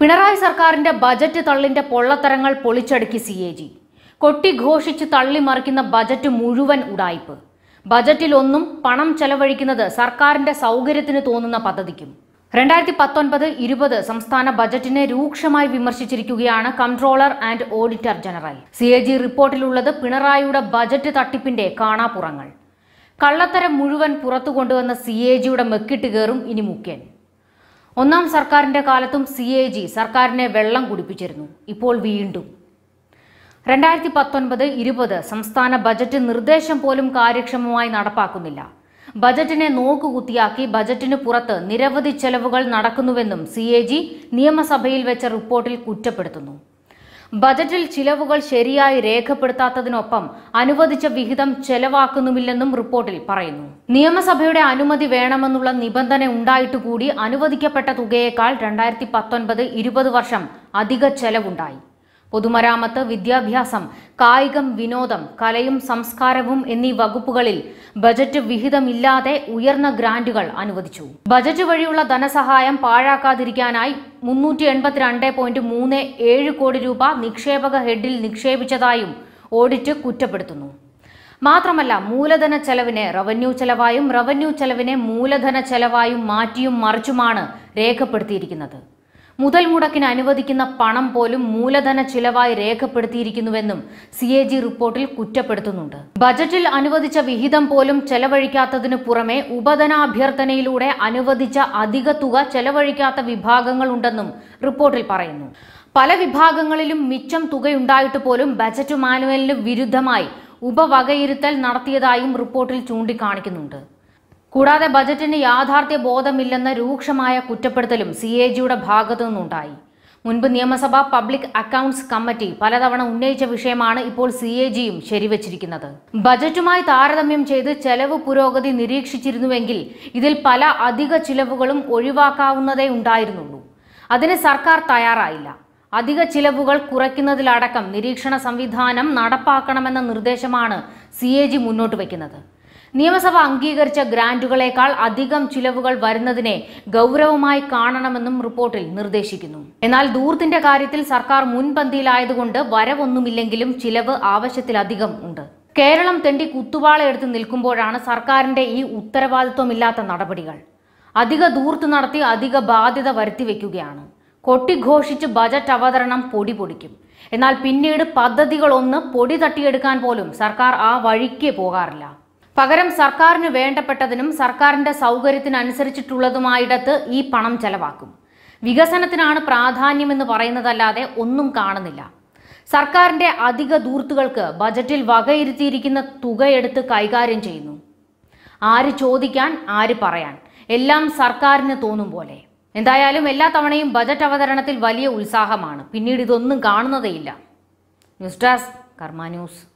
പിണറായി സർക്കാരിന്റെ ബജറ്റ് തള്ളിന്റെ പൊള്ളത്തരങ്ങൾ പൊളിച്ചടുക്കി സി എ ജി കൊട്ടിഘോഷിച്ച് തള്ളിമറിക്കുന്ന ബജറ്റ് മുഴുവൻ ഉടായ്പ് ബജറ്റിലൊന്നും പണം ചെലവഴിക്കുന്നത് സർക്കാരിന്റെ സൗകര്യത്തിന് തോന്നുന്ന പദ്ധതിക്കും രണ്ടായിരത്തി പത്തൊൻപത് ഇരുപത് സംസ്ഥാന ബജറ്റിനെ രൂക്ഷമായി വിമർശിച്ചിരിക്കുകയാണ് controller and auditor general C A G റിപ്പോർട്ടിലുള്ളത് പിണറായിയുടെ ബജറ്റ് തട്ടിപ്പിന്റെ കാണാപ്പുറങ്ങൾ കള്ളത്തരം മുഴുവൻ പുറത്തു കൊണ്ടുവന്ന സി എ ജിയുടെ മെക്കിട്ട് കയറും ഇനി മുക്കേൻ ഒന്നാം സർക്കാരിന്റെ കാലത്തും സി എ ജി സർക്കാരിനെ വെള്ളം കുടിപ്പിച്ചിരുന്നു ഇപ്പോൾ വീണ്ടും രണ്ടായിരത്തി പത്തൊൻപത് ഇരുപത് സംസ്ഥാന ബജറ്റ് നിർദ്ദേശം പോലും കാര്യക്ഷമമായി നടപ്പാക്കുന്നില്ല ബജറ്റിനെ നോക്കുകുത്തിയാക്കി ബജറ്റിന് പുറത്ത് നിരവധി ചെലവുകൾ നടക്കുന്നുവെന്നും സി നിയമസഭയിൽ വെച്ച റിപ്പോർട്ടിൽ കുറ്റപ്പെടുത്തുന്നു ബജറ്റിൽ ചിലവുകൾ ശരിയായി രേഖപ്പെടുത്താത്തതിനൊപ്പം അനുവദിച്ച വിഹിതം ചെലവാക്കുന്നുമില്ലെന്നും റിപ്പോർട്ടിൽ പറയുന്നു നിയമസഭയുടെ അനുമതി വേണമെന്നുള്ള നിബന്ധന ഉണ്ടായിട്ടുകൂടി അനുവദിക്കപ്പെട്ട തുകയേക്കാൾ രണ്ടായിരത്തി പത്തൊൻപത് ഇരുപത് വർഷം അധിക ചെലവുണ്ടായി പൊതുമരാമത്ത് വിദ്യാഭ്യാസം കായികം വിനോദം കലയും സംസ്കാരവും എന്നീ വകുപ്പുകളിൽ ബജറ്റ് വിഹിതമില്ലാതെ ഉയർന്ന ഗ്രാന്റുകൾ അനുവദിച്ചു ബജറ്റ് വഴിയുള്ള ധനസഹായം പാഴാക്കാതിരിക്കാനായി മുന്നൂറ്റി എൺപത്തിരണ്ട് പോയിന്റ് മൂന്ന് ഏഴ് കോടി രൂപ നിക്ഷേപക ഹെഡിൽ നിക്ഷേപിച്ചതായും ഓഡിറ്റ് കുറ്റപ്പെടുത്തുന്നു മാത്രമല്ല മൂലധന ചെലവിനെ റവന്യൂ ചെലവായും റവന്യൂ ചെലവിനെ മൂലധന ചെലവായും മാറ്റിയും മറിച്ചുമാണ് രേഖപ്പെടുത്തിയിരിക്കുന്നത് മുതൽ മുടക്കിന് അനുവദിക്കുന്ന പണം പോലും മൂലധന ചിലവായി രേഖപ്പെടുത്തിയിരിക്കുന്നുവെന്നും സി എ ജി റിപ്പോർട്ടിൽ കുറ്റപ്പെടുത്തുന്നുണ്ട് ബജറ്റിൽ അനുവദിച്ച വിഹിതം പോലും ചെലവഴിക്കാത്തതിനു പുറമെ ഉപധനാഭ്യർത്ഥനയിലൂടെ അനുവദിച്ച അധിക തുക ചെലവഴിക്കാത്ത വിഭാഗങ്ങളുണ്ടെന്നും റിപ്പോർട്ടിൽ പറയുന്നു പല വിഭാഗങ്ങളിലും മിച്ചം തുകയുണ്ടായിട്ട് പോലും ബജറ്റ് മാനുവലിന് വിരുദ്ധമായി ഉപവകയിരുത്തൽ നടത്തിയതായും റിപ്പോർട്ടിൽ ചൂണ്ടിക്കാണിക്കുന്നുണ്ട് കൂടാതെ ബജറ്റിന് യാഥാർത്ഥ്യ ബോധമില്ലെന്ന രൂക്ഷമായ കുറ്റപ്പെടുത്തലും സി എ ജിയുടെ ഭാഗത്തു നിന്നുണ്ടായി മുൻപ് നിയമസഭാ പബ്ലിക് അക്കൗണ്ട്സ് കമ്മിറ്റി പലതവണ ഉന്നയിച്ച വിഷയമാണ് ഇപ്പോൾ സി എ ജിയും ശരിവച്ചിരിക്കുന്നത് ബജറ്റുമായി താരതമ്യം ചെയ്ത് ചെലവ് പുരോഗതി നിരീക്ഷിച്ചിരുന്നുവെങ്കിൽ ഇതിൽ പല അധിക ചിലവുകളും ഒഴിവാക്കാവുന്നതേ ഉണ്ടായിരുന്നുള്ളൂ അതിന് സർക്കാർ തയ്യാറായില്ല അധിക ചിലവുകൾ കുറയ്ക്കുന്നതിലടക്കം നിരീക്ഷണ സംവിധാനം നടപ്പാക്കണമെന്ന നിർദ്ദേശമാണ് സി മുന്നോട്ട് വയ്ക്കുന്നത് നിയമസഭ അംഗീകരിച്ച ഗ്രാന്റുകളേക്കാൾ അധികം ചിലവുകൾ വരുന്നതിനെ ഗൗരവമായി കാണണമെന്നും റിപ്പോർട്ടിൽ നിർദ്ദേശിക്കുന്നു എന്നാൽ ദൂർത്തിന്റെ കാര്യത്തിൽ സർക്കാർ മുൻപന്തിയിലായതുകൊണ്ട് വരവൊന്നുമില്ലെങ്കിലും ചിലവ് ആവശ്യത്തിലധികം ഉണ്ട് കേരളം തെണ്ടി കുത്തുവാളയെടുത്ത് നിൽക്കുമ്പോഴാണ് സർക്കാരിന്റെ ഈ ഉത്തരവാദിത്വമില്ലാത്ത നടപടികൾ അധിക ദൂർത്ത് നടത്തി അധിക ബാധ്യത വരുത്തിവെക്കുകയാണ് കൊട്ടിഘോഷിച്ച് ബജറ്റ് അവതരണം പൊടി പൊടിക്കും എന്നാൽ പിന്നീട് പദ്ധതികളൊന്ന് പൊടി തട്ടിയെടുക്കാൻ പോലും സർക്കാർ ആ വഴിക്ക് പോകാറില്ല പകരം സർക്കാരിന് വേണ്ടപ്പെട്ടതിനും സർക്കാരിന്റെ സൗകര്യത്തിനനുസരിച്ചിട്ടുള്ളതുമായിടത്ത് ഈ പണം ചെലവാക്കും വികസനത്തിനാണ് പ്രാധാന്യമെന്ന് പറയുന്നതല്ലാതെ ഒന്നും കാണുന്നില്ല സർക്കാരിന്റെ അധിക ദൂർത്തുകൾക്ക് ബജറ്റിൽ വകയിരുത്തിയിരിക്കുന്ന തുകയെടുത്ത് കൈകാര്യം ചെയ്യുന്നു ആര് ചോദിക്കാൻ ആര് പറയാൻ എല്ലാം സർക്കാരിന് തോന്നും പോലെ എന്തായാലും എല്ലാ തവണയും ബജറ്റ് അവതരണത്തിൽ വലിയ ഉത്സാഹമാണ് പിന്നീട് ഇതൊന്നും കാണുന്നതേയില്ല ന്യൂസ് ഡെസ്ക് കർമ്മ ന്യൂസ്